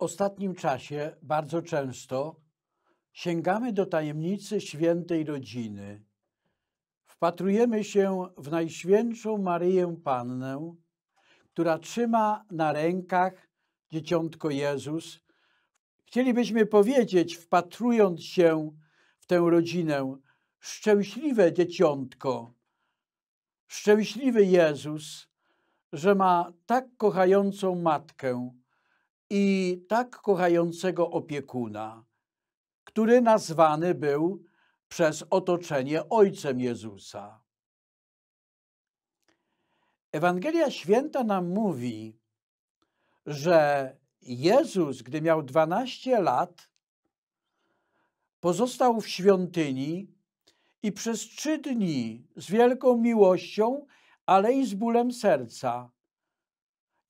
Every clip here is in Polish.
ostatnim czasie bardzo często sięgamy do tajemnicy świętej rodziny. Wpatrujemy się w Najświętszą Maryję Pannę, która trzyma na rękach dzieciątko Jezus. Chcielibyśmy powiedzieć, wpatrując się w tę rodzinę, szczęśliwe dzieciątko, szczęśliwy Jezus, że ma tak kochającą matkę i tak kochającego opiekuna, który nazwany był przez otoczenie Ojcem Jezusa. Ewangelia Święta nam mówi, że Jezus, gdy miał 12 lat, pozostał w świątyni i przez trzy dni z wielką miłością, ale i z bólem serca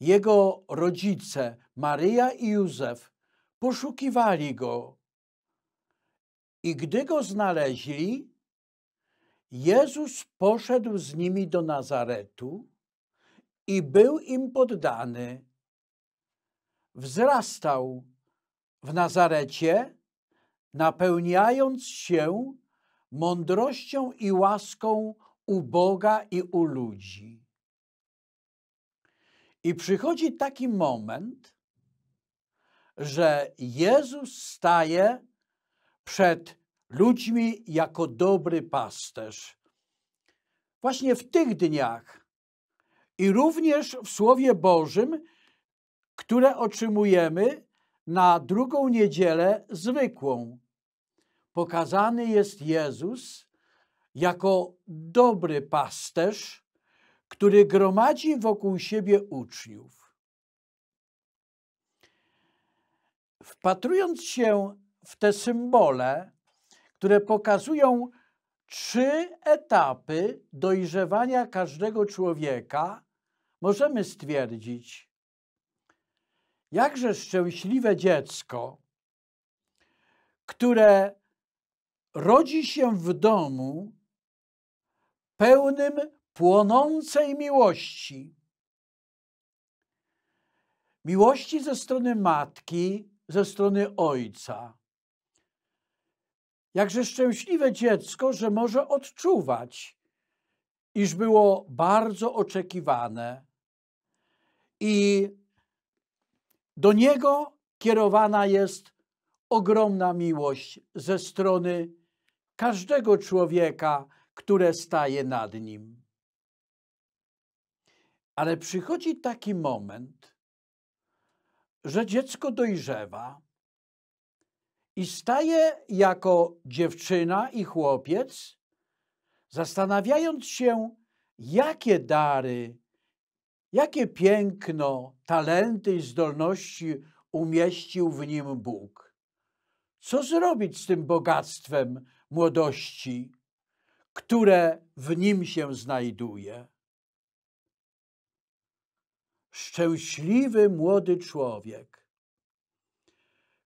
jego rodzice, Maryja i Józef, poszukiwali go. I gdy go znaleźli, Jezus poszedł z nimi do Nazaretu i był im poddany. Wzrastał w Nazarecie, napełniając się mądrością i łaską u Boga i u ludzi. I przychodzi taki moment, że Jezus staje przed ludźmi jako dobry pasterz. Właśnie w tych dniach i również w Słowie Bożym, które otrzymujemy na drugą niedzielę zwykłą, pokazany jest Jezus jako dobry pasterz, który gromadzi wokół siebie uczniów. Wpatrując się w te symbole, które pokazują trzy etapy dojrzewania każdego człowieka, możemy stwierdzić, jakże szczęśliwe dziecko, które rodzi się w domu pełnym płonącej miłości. Miłości ze strony matki, ze strony ojca. Jakże szczęśliwe dziecko, że może odczuwać, iż było bardzo oczekiwane i do niego kierowana jest ogromna miłość ze strony każdego człowieka, które staje nad nim. Ale przychodzi taki moment, że dziecko dojrzewa i staje jako dziewczyna i chłopiec, zastanawiając się, jakie dary, jakie piękno, talenty i zdolności umieścił w nim Bóg. Co zrobić z tym bogactwem młodości, które w nim się znajduje? szczęśliwy młody człowiek,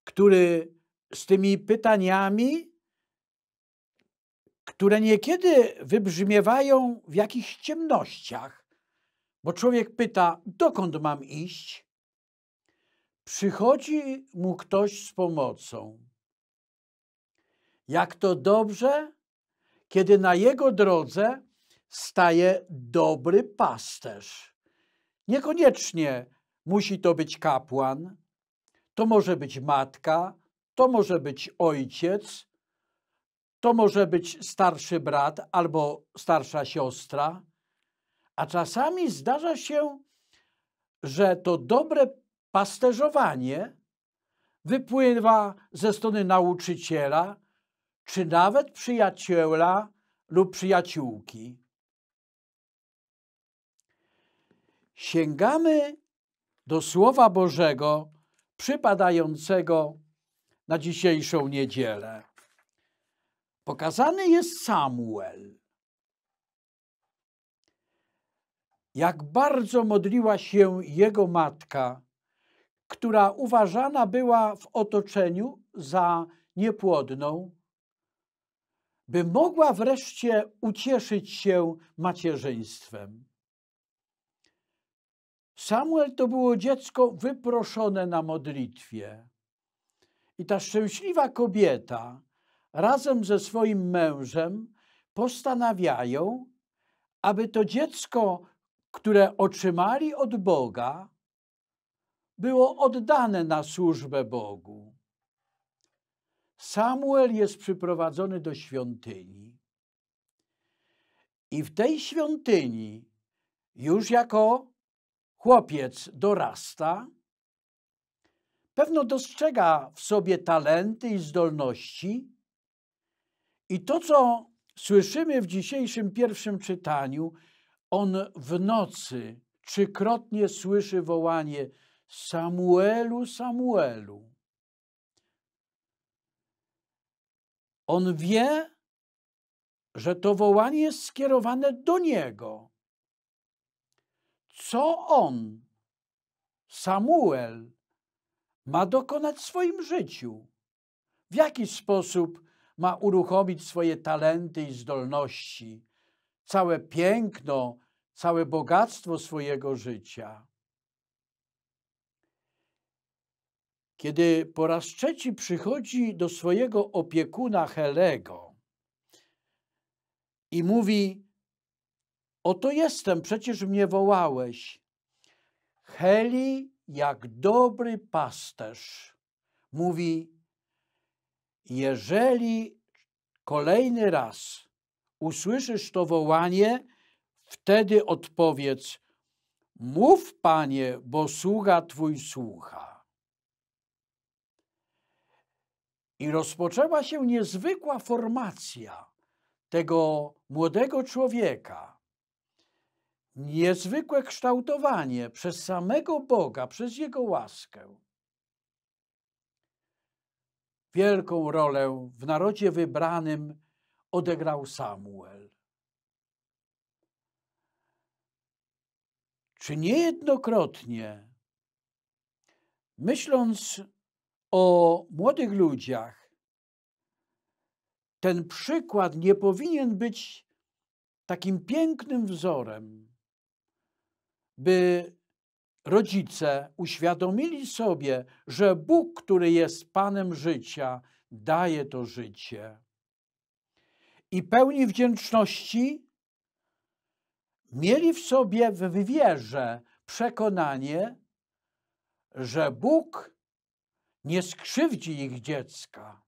który z tymi pytaniami, które niekiedy wybrzmiewają w jakichś ciemnościach, bo człowiek pyta, dokąd mam iść, przychodzi mu ktoś z pomocą. Jak to dobrze, kiedy na jego drodze staje dobry pasterz Niekoniecznie musi to być kapłan, to może być matka, to może być ojciec, to może być starszy brat albo starsza siostra. A czasami zdarza się, że to dobre pasterzowanie wypływa ze strony nauczyciela, czy nawet przyjaciela lub przyjaciółki. sięgamy do Słowa Bożego przypadającego na dzisiejszą niedzielę. Pokazany jest Samuel. Jak bardzo modliła się jego matka, która uważana była w otoczeniu za niepłodną, by mogła wreszcie ucieszyć się macierzyństwem. Samuel to było dziecko wyproszone na modlitwie. I ta szczęśliwa kobieta razem ze swoim mężem postanawiają, aby to dziecko, które otrzymali od Boga, było oddane na służbę Bogu. Samuel jest przyprowadzony do świątyni. I w tej świątyni, już jako Chłopiec dorasta, pewno dostrzega w sobie talenty i zdolności, i to, co słyszymy w dzisiejszym pierwszym czytaniu, on w nocy trzykrotnie słyszy wołanie: Samuelu, Samuelu. On wie, że to wołanie jest skierowane do niego co on, Samuel, ma dokonać w swoim życiu, w jaki sposób ma uruchomić swoje talenty i zdolności, całe piękno, całe bogactwo swojego życia. Kiedy po raz trzeci przychodzi do swojego opiekuna Helego i mówi: Oto jestem, przecież mnie wołałeś. Heli, jak dobry pasterz, mówi: Jeżeli kolejny raz usłyszysz to wołanie, wtedy odpowiedz: Mów, panie, bo sługa twój słucha. I rozpoczęła się niezwykła formacja tego młodego człowieka niezwykłe kształtowanie przez samego Boga, przez Jego łaskę. Wielką rolę w narodzie wybranym odegrał Samuel. Czy niejednokrotnie, myśląc o młodych ludziach, ten przykład nie powinien być takim pięknym wzorem, by rodzice uświadomili sobie, że Bóg, który jest Panem życia, daje to życie. I pełni wdzięczności mieli w sobie w wierze przekonanie, że Bóg nie skrzywdzi ich dziecka.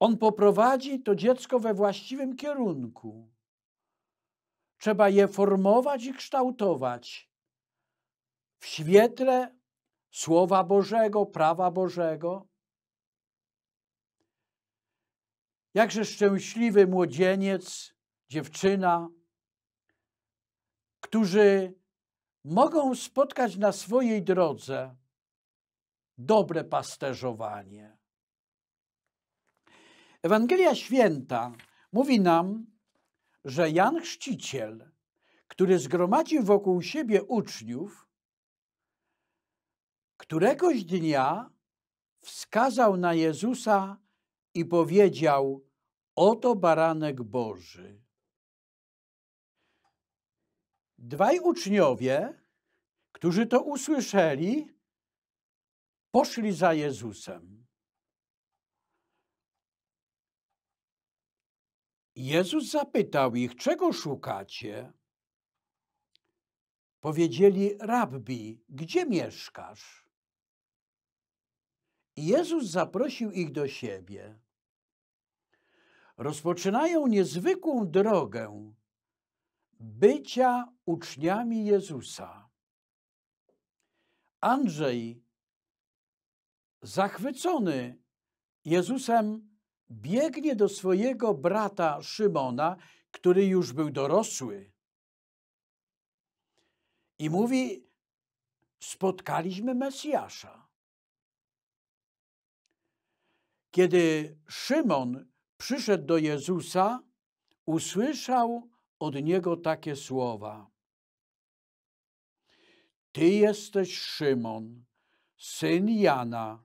On poprowadzi to dziecko we właściwym kierunku. Trzeba je formować i kształtować w świetle Słowa Bożego, prawa Bożego. Jakże szczęśliwy młodzieniec, dziewczyna, którzy mogą spotkać na swojej drodze dobre pasterzowanie. Ewangelia Święta mówi nam, że Jan Chrzciciel, który zgromadził wokół siebie uczniów, któregoś dnia wskazał na Jezusa i powiedział: Oto baranek Boży. Dwaj uczniowie, którzy to usłyszeli, poszli za Jezusem. Jezus zapytał ich, czego szukacie? Powiedzieli, rabbi, gdzie mieszkasz? Jezus zaprosił ich do siebie. Rozpoczynają niezwykłą drogę bycia uczniami Jezusa. Andrzej, zachwycony Jezusem, biegnie do swojego brata Szymona, który już był dorosły. I mówi: Spotkaliśmy Mesjasza. Kiedy Szymon przyszedł do Jezusa, usłyszał od niego takie słowa: Ty jesteś Szymon, syn Jana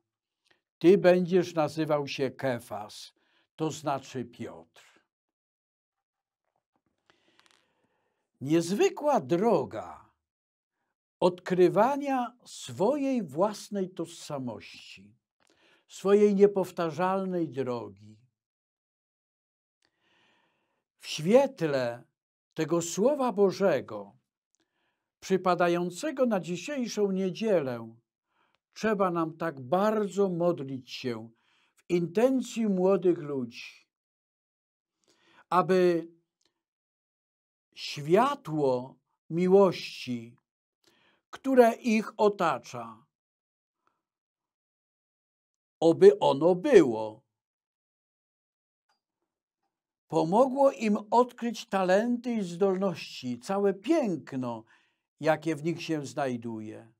ty będziesz nazywał się Kefas, to znaczy Piotr. Niezwykła droga odkrywania swojej własnej tożsamości, swojej niepowtarzalnej drogi. W świetle tego Słowa Bożego, przypadającego na dzisiejszą niedzielę, trzeba nam tak bardzo modlić się w intencji młodych ludzi, aby światło miłości, które ich otacza, oby ono było. Pomogło im odkryć talenty i zdolności, całe piękno, jakie w nich się znajduje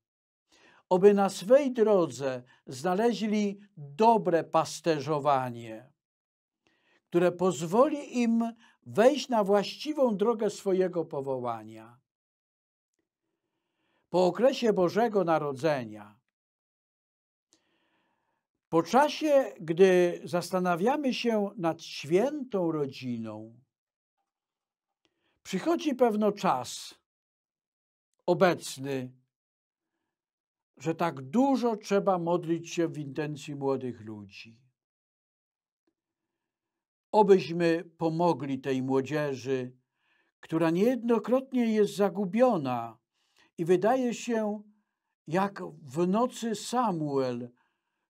oby na swej drodze znaleźli dobre pasterzowanie, które pozwoli im wejść na właściwą drogę swojego powołania. Po okresie Bożego Narodzenia, po czasie, gdy zastanawiamy się nad świętą rodziną, przychodzi pewno czas obecny, że tak dużo trzeba modlić się w intencji młodych ludzi. Obyśmy pomogli tej młodzieży, która niejednokrotnie jest zagubiona i wydaje się, jak w nocy Samuel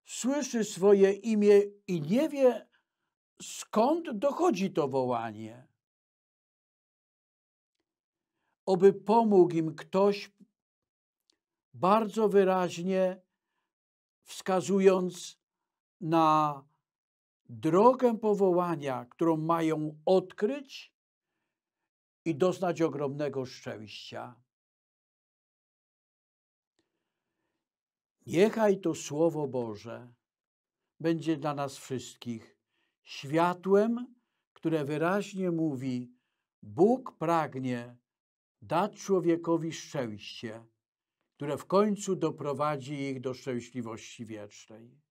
słyszy swoje imię i nie wie, skąd dochodzi to wołanie. Oby pomógł im ktoś bardzo wyraźnie wskazując na drogę powołania, którą mają odkryć i doznać ogromnego szczęścia. Niechaj to Słowo Boże będzie dla nas wszystkich światłem, które wyraźnie mówi: Bóg pragnie dać człowiekowi szczęście które w końcu doprowadzi ich do szczęśliwości wiecznej.